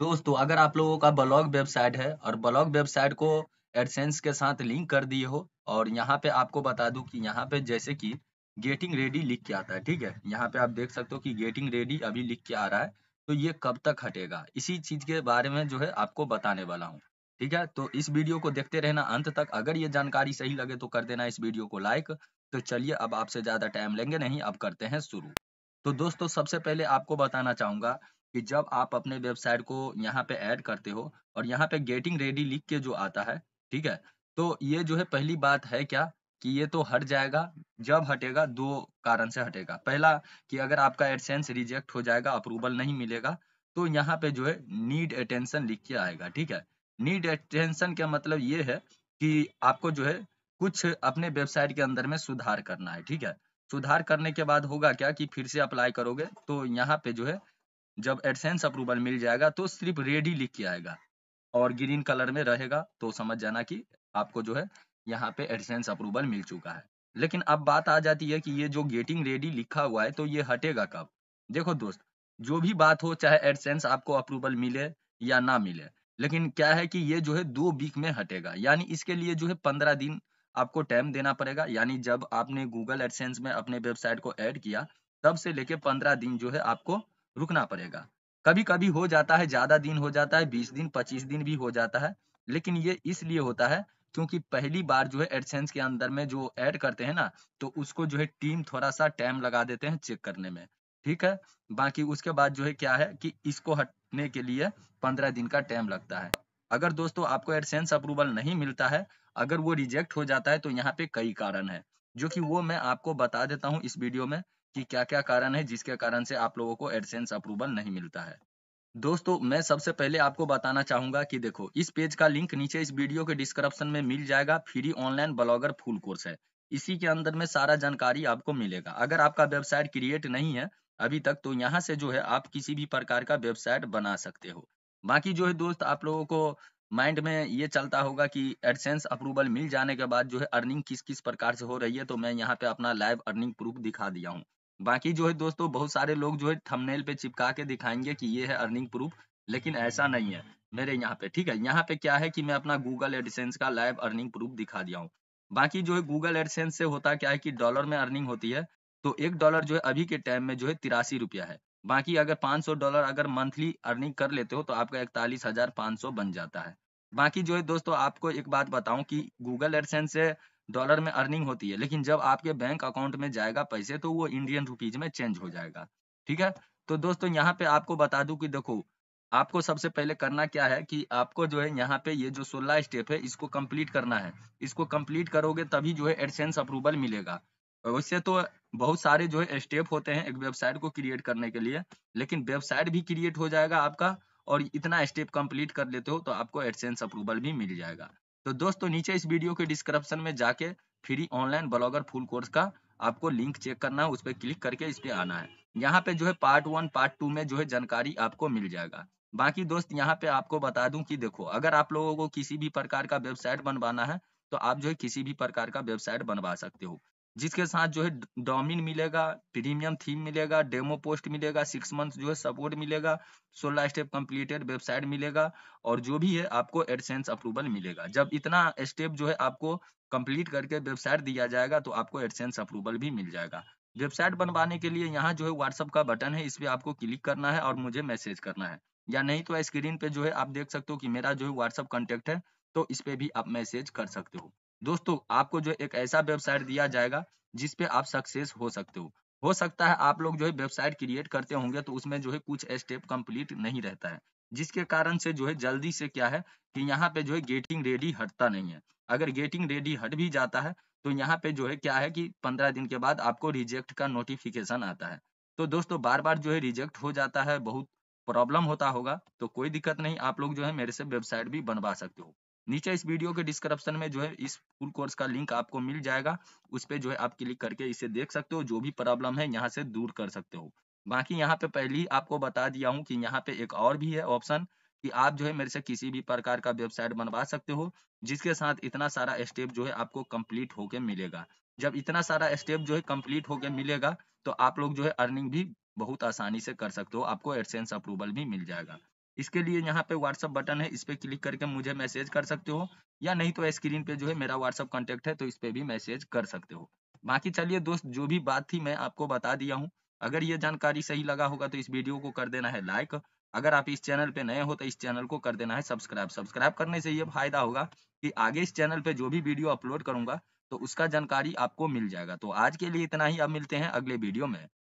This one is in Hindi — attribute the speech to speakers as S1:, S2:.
S1: दोस्तों अगर आप लोगों का ब्लॉग वेबसाइट है और ब्लॉग वेबसाइट को एडसेंस के साथ लिंक कर दिए हो और यहाँ पे आपको बता दूं कि यहाँ पे जैसे कि गेटिंग रेडी लिख के आता है ठीक है यहाँ पे आप देख सकते हो कि गेटिंग रेडी अभी लिख के आ रहा है तो ये कब तक हटेगा इसी चीज के बारे में जो है आपको बताने वाला हूँ ठीक है तो इस वीडियो को देखते रहना अंत तक अगर ये जानकारी सही लगे तो कर देना इस वीडियो को लाइक तो चलिए अब आपसे ज्यादा टाइम लेंगे नहीं अब करते हैं शुरू तो दोस्तों सबसे पहले आपको बताना चाहूंगा कि जब आप अपने वेबसाइट को यहाँ पे ऐड करते हो और यहाँ पे गेटिंग रेडी लिख के जो आता है ठीक है तो ये जो है पहली बात है क्या कि ये तो हट जाएगा जब हटेगा दो कारण से हटेगा पहला कि अगर आपका एडसेंस रिजेक्ट हो जाएगा अप्रूवल नहीं मिलेगा तो यहाँ पे जो है नीड अटेंशन लिख के आएगा ठीक है नीड अटेंशन का मतलब ये है कि आपको जो है कुछ अपने वेबसाइट के अंदर में सुधार करना है ठीक है सुधार करने के बाद होगा क्या कि फिर से अप्लाई करोगे तो यहाँ पे जो है जब एडसेंस अप्रूवल मिल जाएगा तो सिर्फ रेडी लिख के आएगा और ग्रीन कलर में रहेगा तो समझ जाना कि आपको जो है यहाँ पे एडसेंस अप्रूवल मिल चुका है लेकिन अब बात आ जाती है कि ये जो गेटिंग रेडी लिखा हुआ है तो ये हटेगा कब देखो दोस्त जो भी बात हो चाहे एडसेंस आपको अप्रूवल मिले या ना मिले लेकिन क्या है कि ये जो है दो वीक में हटेगा यानी इसके लिए जो है पंद्रह दिन आपको टाइम देना पड़ेगा यानी जब आपने गूगल एडसेंस में अपने वेबसाइट को ऐड किया तब से लेके पंद्रह दिन जो है आपको रुकना पड़ेगा कभी कभी हो जाता है ज्यादा दिन हो जाता है बीस दिन पच्चीस दिन भी हो जाता है लेकिन ये इसलिए होता है क्योंकि पहली बार जो है एडसेंस के अंदर में जो ऐड करते हैं ना तो उसको जो है टीम थोड़ा सा टाइम लगा देते हैं चेक करने में ठीक है बाकी उसके बाद जो है क्या है कि इसको हटने के लिए पंद्रह दिन का टाइम लगता है अगर दोस्तों आपको एडसेंस अप्रूवल नहीं मिलता है अगर वो रिजेक्ट हो जाता है तो यहाँ पे कई कारण है जो कि वो मैं आपको बता देता हूँ इस वीडियो में कि क्या क्या कारण है जिसके कारण से आप लोगों को एडसेंस अप्रूवल नहीं मिलता है दोस्तों मैं सबसे पहले आपको बताना चाहूंगा कि देखो इस पेज का लिंक नीचे इस वीडियो के डिस्क्रिप्शन में मिल जाएगा free online blogger full course है इसी के अंदर में सारा जानकारी आपको मिलेगा अगर आपका वेबसाइट क्रिएट नहीं है अभी तक तो यहाँ से जो है आप किसी भी प्रकार का वेबसाइट बना सकते हो बाकी जो है दोस्त आप लोगों को माइंड में ये चलता होगा कि एडसेंस अप्रूवल मिल जाने के बाद जो है अर्निंग किस किस प्रकार से हो रही है तो मैं यहाँ पे अपना लाइव अर्निंग प्रूफ दिखा दिया हूँ बाकी जो है दोस्तों बहुत सारे लोग जो है थंबनेल पे चिपका के दिखाएंगे कि ये है अर्निंग प्रूफ लेकिन ऐसा नहीं है मेरे यहाँ पे ठीक है यहाँ पे क्या है कि मैं अपना गूगल एडिसेंस का लाइव अर्निंग प्रूफ दिखा दिया हूँ बाकी जो है गूगल एडिसेंस से होता क्या है कि डॉलर में अर्निंग होती है तो एक डॉलर जो है अभी के टाइम में जो है तिरासी रुपया है बाकी अगर 500 डॉलर अगर मंथली अर्निंग कर लेते हो तो आपका इकतालीस हजार सौ बन जाता है बाकी जो है दोस्तों आपको एक बात बताऊं कि गूगल एडसेंस से डॉलर में अर्निंग होती है लेकिन जब आपके बैंक अकाउंट में जाएगा पैसे तो वो इंडियन रुपीज में चेंज हो जाएगा ठीक है तो दोस्तों यहाँ पे आपको बता दू की देखो आपको सबसे पहले करना क्या है कि आपको जो है यहाँ पे ये जो 16 स्टेप है इसको कंप्लीट करना है इसको कंप्लीट करोगे तभी जो है एडसेंस अप्रूवल मिलेगा वैसे तो बहुत सारे जो है स्टेप होते हैं एक वेबसाइट को क्रिएट करने के लिए लेकिन वेबसाइट भी क्रिएट हो जाएगा आपका और इतना स्टेप कंप्लीट कर लेते हो तो आपको एडसेंस अप्रूवल भी मिल जाएगा तो दोस्तों नीचे इस वीडियो के डिस्क्रिप्शन में जाके free online blogger full course का आपको लिंक चेक करना है उस पर क्लिक करके इस पे आना है यहाँ पे जो है पार्ट वन पार्ट टू में जो है जानकारी आपको मिल जाएगा बाकी दोस्त यहाँ पे आपको बता दूं कि देखो अगर आप लोगों को किसी भी प्रकार का वेबसाइट बनवाना है तो आप जो है किसी भी प्रकार का वेबसाइट बनवा सकते हो जिसके साथ जो है डोमिन मिलेगा प्रीमियम थीम मिलेगा डेमो पोस्ट मिलेगा सिक्स मंथ जो है सपोर्ट मिलेगा सोलह स्टेप कंप्लीटेड वेबसाइट मिलेगा और जो भी है आपको एडसेंस अप्रूवल मिलेगा जब इतना स्टेप जो है आपको कंप्लीट करके वेबसाइट दिया जाएगा तो आपको एडसेंस अप्रूवल भी मिल जाएगा वेबसाइट बनवाने के लिए यहाँ जो है व्हाट्सअप का बटन है इस पर आपको क्लिक करना है और मुझे मैसेज करना है या नहीं तो स्क्रीन पे जो है आप देख सकते हो कि मेरा जो है व्हाट्सअप कॉन्टेक्ट है तो इस पे भी आप मैसेज कर सकते हो दोस्तों आपको जो एक ऐसा वेबसाइट दिया जाएगा जिसपे आप सक्सेस हो सकते हो हो सकता है आप लोग जो है वेबसाइट क्रिएट करते होंगे तो उसमें जो है कुछ स्टेप कंप्लीट नहीं रहता है जिसके कारण से जो है जल्दी से क्या है कि यहाँ पे जो है गेटिंग रेडी हटता नहीं है अगर गेटिंग रेडी हट भी जाता है तो यहाँ पे जो है क्या है कि पंद्रह दिन के बाद आपको रिजेक्ट का नोटिफिकेशन आता है तो दोस्तों बार बार जो है रिजेक्ट हो जाता है बहुत प्रॉब्लम होता होगा तो कोई दिक्कत नहीं आप लोग जो है मेरे से वेबसाइट भी बनवा सकते हो नीचे इस वीडियो के डिस्क्रिप्शन में जो है इस फुल कोर्स का लिंक आपको मिल जाएगा उस पर जो है आप क्लिक करके इसे देख सकते हो जो भी प्रॉब्लम है यहाँ से दूर कर सकते हो बाकी यहाँ पे पहले ही आपको बता दिया हूँ कि यहाँ पे एक और भी है ऑप्शन कि आप जो है मेरे से किसी भी प्रकार का वेबसाइट बनवा सकते हो जिसके साथ इतना सारा स्टेप जो है आपको कंप्लीट होके मिलेगा जब इतना सारा स्टेप जो है कंप्लीट होके मिलेगा तो आप लोग जो है अर्निंग भी बहुत आसानी से कर सकते हो आपको एडसेंस अप्रूवल भी मिल जाएगा इसके लिए यहाँ पे व्हाट्सअप बटन है इस पर क्लिक करके मुझे मैसेज कर सकते हो या नहीं तो स्क्रीन पे जो है मेरा व्हाट्सअप कॉन्टेक्ट है तो इस पर भी मैसेज कर सकते हो बाकी चलिए दोस्त जो भी बात थी मैं आपको बता दिया हूँ अगर ये जानकारी सही लगा होगा तो इस वीडियो को कर देना है लाइक अगर आप इस चैनल पे नए हो तो इस चैनल को कर देना है सब्सक्राइब सब्सक्राइब करने से ये फायदा होगा कि आगे इस चैनल पे जो भी वीडियो अपलोड करूंगा तो उसका जानकारी आपको मिल जाएगा तो आज के लिए इतना ही अब मिलते हैं अगले वीडियो में